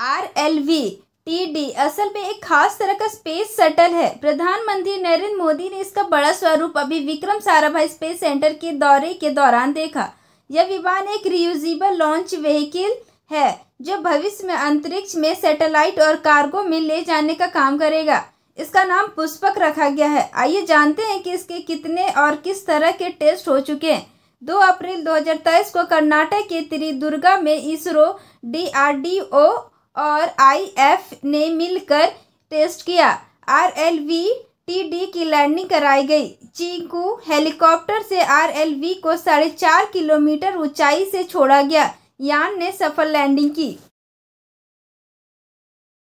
are L V T D असल में एक खास तरह का स्पेस शटल है प्रधानमंत्री नरेंद्र मोदी ने इसका बड़ा स्वरूप अभी विक्रम साराभाई स्पेस सेंटर के दौरे के दौरान देखा यह विमान एक रियूजिबल लॉन्च व्हीकल है जो भविष्य में अंतरिक्ष में सैटेलाइट और कार्गो में ले जाने का काम करेगा इसका नाम पुष्पक रखा गया है आइए जानते हैं कि इसके कितने और किस तरह के टेस्ट हो चुके हैं दो अप्रैल 2023 को कर्नाटक के त्रिदुर्गा में इसरो डी और आईएफ ने मिलकर टेस्ट किया आरएलवी टीडी की लैंडिंग कराई गई चीकू हेलीकॉप्टर से आरएलवी को साढ़े चार किलोमीटर ऊंचाई से छोड़ा गया यान ने सफल लैंडिंग की